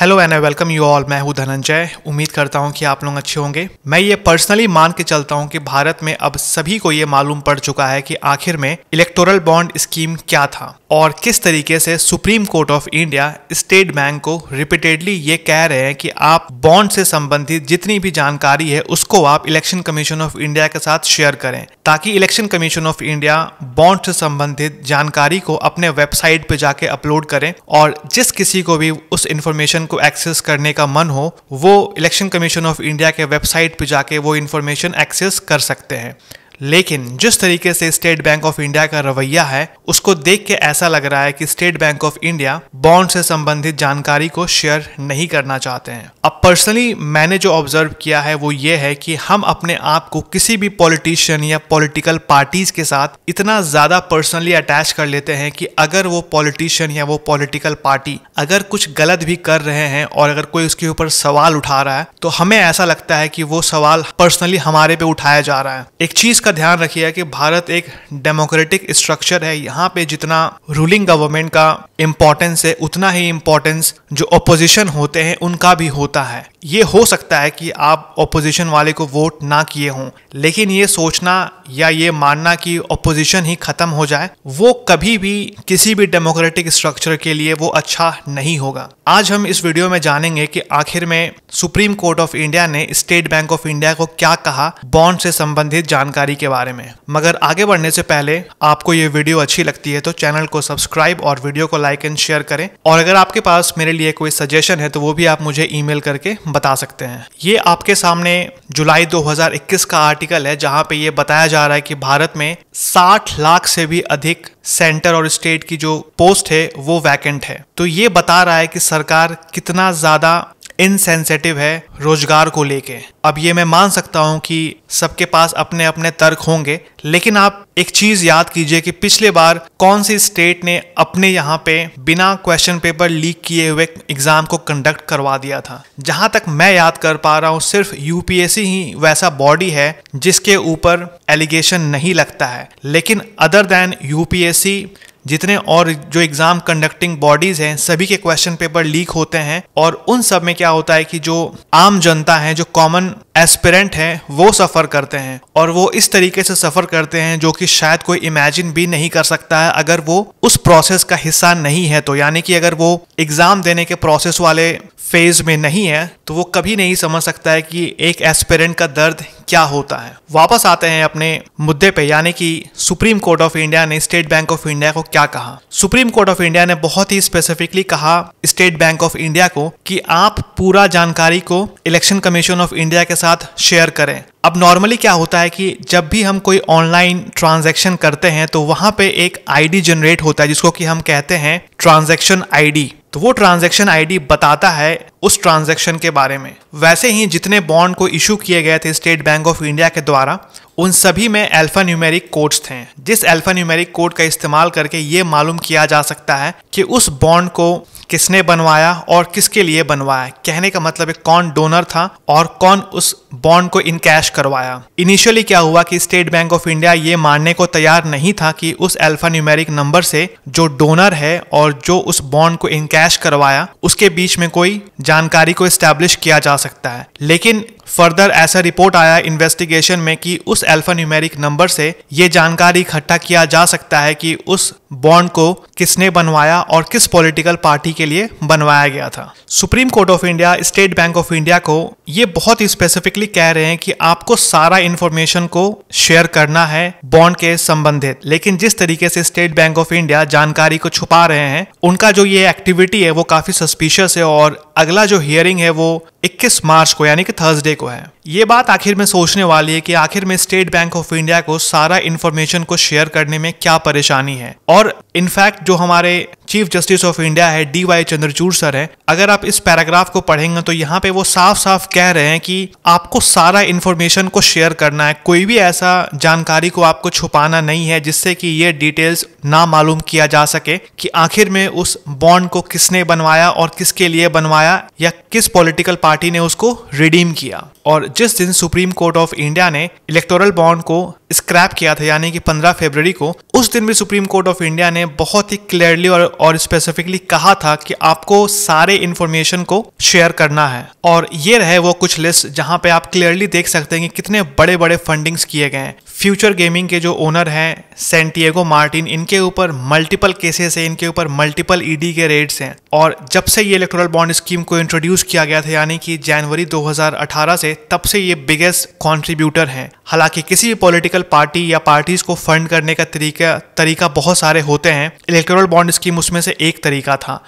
hello and I welcome you all मैं हूं धनंजय उम्मीद करता हूं कि आप लोग अच्छे होंगे मैं ये पर्सनली मान के चलता हूं कि भारत में अब सभी को ये मालूम पड़ चुका है कि आखिर में इलेक्टोरल बॉन्ड स्कीम क्या था और किस तरीके से Supreme Court of India State Bank को रिपीटेडली ये कह रहे हैं कि आप बॉन्ड से संबंधित जितनी भी जानकारी है उसको आप इलेक्शन कमीशन ऑफ इंडिया के साथ शेयर करें ताकि Election Commission of India bond से संबंधित जानकारी को अपने वेबसाइट पे जाके अपलोड करें और जिस किसी को भी उस इंफॉर्मेशन को एक्सेस करने का मन हो वो इलेक्शन कमीशन ऑफ इंडिया के वेबसाइट पर जाके वो इन्फॉर्मेशन एक्सेस कर सकते हैं लेकिन जिस तरीके से स्टेट बैंक ऑफ इंडिया का रवैया है उसको देख के ऐसा लग रहा है कि State Bank of India bond से संबंधित जानकारी को शेयर नहीं करना चाहते हैं अब पर्सनली मैंने जो ऑब्जर्व किया है वो ये है कि हम अपने आप को किसी भी पॉलिटिशियन या पॉलिटिकल पार्टीज के साथ इतना ज्यादा पर्सनली अटैच कर लेते हैं कि अगर वो पॉलिटिशियन या वो पॉलिटिकल पार्टी अगर कुछ गलत भी कर रहे हैं और अगर कोई उसके ऊपर सवाल उठा रहा है तो हमें ऐसा लगता है कि वो सवाल पर्सनली हमारे पे उठाया जा रहा है एक चीज का ध्यान रखिए कि भारत एक डेमोक्रेटिक स्ट्रक्चर है यहाँ यहाँ पे जितना रूलिंग गवर्नमेंट का इम्पोर्टेंस है उतना ही इम्पोर्टेंस जो ओपोजिशन होते हैं उनका भी होता है ये हो सकता है कि आप ओपोजिशन वाले को वोट ना किए हों लेकिन ये सोचना या ये मानना कि ओपोजिशन ही खत्म हो जाए वो कभी भी किसी भी डेमोक्रेटिक स्ट्रक्चर के लिए वो अच्छा नहीं होगा आज हम इस वीडियो में जानेंगे कि आखिर में सुप्रीम कोर्ट ऑफ इंडिया ने स्टेट बैंक ऑफ इंडिया को क्या कहा बॉन्ड से संबंधित जानकारी के बारे में मगर आगे बढ़ने से पहले आपको ये वीडियो अच्छी लगती है तो चैनल को सब्सक्राइब और वीडियो को लाइक एंड शेयर करें और अगर आपके पास मेरे लिए कोई सजेशन है तो वो भी आप मुझे ई करके बता सकते हैं ये आपके सामने जुलाई 2021 का आर्टिकल है जहां पे ये बताया जा रहा है कि भारत में 60 लाख से भी अधिक सेंटर और स्टेट की जो पोस्ट है वो वैकेंट है तो ये बता रहा है कि सरकार कितना ज्यादा इनसेंसेटिव है रोजगार को लेके अब ये मैं मान सकता हूँ कि सबके पास अपने अपने तर्क होंगे लेकिन आप एक चीज याद कीजिए कि पिछले बार कौन सी स्टेट ने अपने यहाँ पे बिना क्वेश्चन पेपर लीक किए हुए एग्जाम को कंडक्ट करवा दिया था जहां तक मैं याद कर पा रहा हूँ सिर्फ यूपीएससी ही वैसा बॉडी है जिसके ऊपर एलिगेशन नहीं लगता है लेकिन अदर देन यूपीएससी जितने और जो एग्ज़ाम कंडक्टिंग बॉडीज़ हैं सभी के क्वेश्चन पेपर लीक होते हैं और उन सब में क्या होता है कि जो आम जनता है जो कॉमन एस्पिरेंट है वो सफ़र करते हैं और वो इस तरीके से सफ़र करते हैं जो कि शायद कोई इमेजिन भी नहीं कर सकता है अगर वो उस प्रोसेस का हिस्सा नहीं है तो यानी कि अगर वो एग्ज़ाम देने के प्रोसेस वाले फेज में नहीं है तो वो कभी नहीं समझ सकता है कि एक एस्पिरेंट का दर्द क्या होता है वापस आते हैं अपने मुद्दे पे यानी कि सुप्रीम कोर्ट ऑफ इंडिया ने स्टेट बैंक ऑफ इंडिया को क्या कहा सुप्रीम कोर्ट ऑफ इंडिया ने बहुत ही स्पेसिफिकली कहा स्टेट बैंक ऑफ इंडिया को कि आप पूरा जानकारी को इलेक्शन कमीशन ऑफ इंडिया के साथ शेयर करें अब नॉर्मली क्या होता है कि जब भी हम कोई ऑनलाइन ट्रांजेक्शन करते हैं तो वहां पे एक आईडी जनरेट होता है जिसको कि हम कहते हैं ट्रांजेक्शन आईडी तो वो ट्रांजैक्शन आईडी बताता है उस ट्रांजैक्शन के बारे में वैसे ही जितने बॉन्ड को इशू किए गए थे स्टेट बैंक ऑफ इंडिया के द्वारा उन सभी में अल्फा न्यूमेरिक कोड्स थे जिस अल्फा न्यूमेरिक कोड का इस्तेमाल करके ये मालूम किया जा सकता है कि उस बॉन्ड को किसने बनवाया और किसके लिए बनवाया कहने का मतलब है कौन डोनर था और कौन उस बॉन्ड को इनकैश करवाया इनिशियली क्या हुआ कि स्टेट बैंक ऑफ इंडिया ये मानने को तैयार नहीं था कि उस अल्फा न्यूमेरिक नंबर से जो डोनर है और जो उस बॉन्ड को इनकैश करवाया उसके बीच में कोई जानकारी को स्टैब्लिश किया जा सकता है लेकिन फर्दर ऐसा रिपोर्ट आया इन्वेस्टिगेशन में कि उस एल्फा न्यूमेरिक नंबर से ये जानकारी इकट्ठा किया जा सकता है कि उस बॉन्ड को किसने बनवाया और किस पॉलिटिकल पार्टी के लिए बनवाया गया था Supreme Court of India State Bank of India को ये बहुत ही स्पेसिफिकली कह रहे हैं कि आपको सारा इंफॉर्मेशन को शेयर करना है बॉन्ड के संबंधित लेकिन जिस तरीके से स्टेट बैंक ऑफ इंडिया जानकारी को छुपा रहे हैं उनका जो ये एक्टिविटी है वो काफी सस्पिशियस है और अगला जो हियरिंग है वो 21 मार्च को यानी कि थर्सडे को है ये बात आखिर में सोचने वाली है कि आखिर में स्टेट बैंक ऑफ इंडिया को सारा इन्फॉर्मेशन को शेयर करने में क्या परेशानी है और और इनफैक्ट जो हमारे चीफ जस्टिस ऑफ इंडिया है डी वाई चंद्रचूड़ सर है अगर आप इस पैराग्राफ को पढ़ेंगे तो यहाँ पे वो साफ साफ कह रहे हैं कि आपको सारा इन्फॉर्मेशन को शेयर करना है कोई भी ऐसा जानकारी को आपको छुपाना नहीं है जिससे कि ये डिटेल्स ना मालूम किया जा सके कि आखिर में उस बॉन्ड को किसने बनवाया और किसके लिए बनवाया या किस पॉलिटिकल पार्टी ने उसको रिडीम किया और जिस दिन सुप्रीम कोर्ट ऑफ इंडिया ने इलेक्टोरल बॉन्ड को स्क्रैप किया था यानी कि 15 फरवरी को उस दिन भी सुप्रीम कोर्ट ऑफ इंडिया ने बहुत ही क्लियरली और, और स्पेसिफिकली कहा था कि आपको सारे इन्फॉर्मेशन को शेयर करना है और ये रहे वो कुछ लिस्ट जहां पे आप क्लियरली देख सकते हैं कि कितने बड़े बड़े फंडिंग्स किए गए हैं फ्यूचर गेमिंग के जो ओनर हैं सेंटिएगो मार्टिन इनके ऊपर मल्टीपल केसेस हैं इनके ऊपर मल्टीपल ईडी e के रेड्स हैं और जब से ये इलेक्ट्रल बॉन्ड स्कीम को इंट्रोड्यूस किया गया था यानी कि जनवरी 2018 से तब से ये बिगेस्ट कॉन्ट्रीब्यूटर हैं हालांकि किसी भी पॉलिटिकल पार्टी या पार्टीज को फंड करने का तरीका तरीका बहुत सारे होते हैं इलेक्ट्रल बॉन्ड स्कीम उसमें से एक तरीका था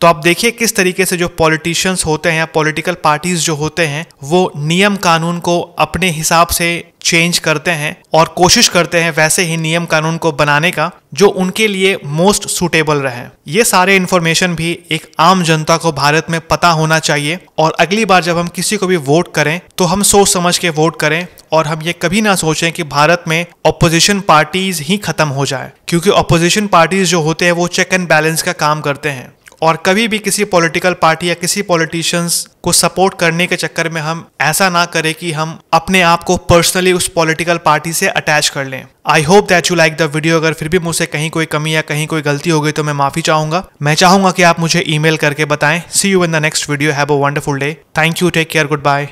तो आप देखिए किस तरीके से जो पॉलिटिशियंस होते हैं या पॉलिटिकल पार्टीज जो होते हैं वो नियम कानून को अपने हिसाब से चेंज करते हैं और कोशिश करते हैं वैसे ही नियम कानून को बनाने का जो उनके लिए मोस्ट सुटेबल रहे ये सारे इन्फॉर्मेशन भी एक आम जनता को भारत में पता होना चाहिए और अगली बार जब हम किसी को भी वोट करें तो हम सोच समझ के वोट करें और हम ये कभी ना सोचें कि भारत में अपोजिशन पार्टीज ही खत्म हो जाए क्योंकि अपोजिशन पार्टीज जो होते हैं वो चेक एंड बैलेंस का काम करते हैं और कभी भी किसी पॉलिटिकल पार्टी या किसी पॉलिटिशियंस को सपोर्ट करने के चक्कर में हम ऐसा ना करें कि हम अपने आप को पर्सनली उस पॉलिटिकल पार्टी से अटैच कर लें I hope that you like the video अगर फिर भी मुझसे कहीं कोई कमी या कहीं कोई गलती हो गई तो मैं माफी चाहूंगा मैं चाहूंगा कि आप मुझे ईमेल करके बताएं see you in the next video have a wonderful day thank you take care good bye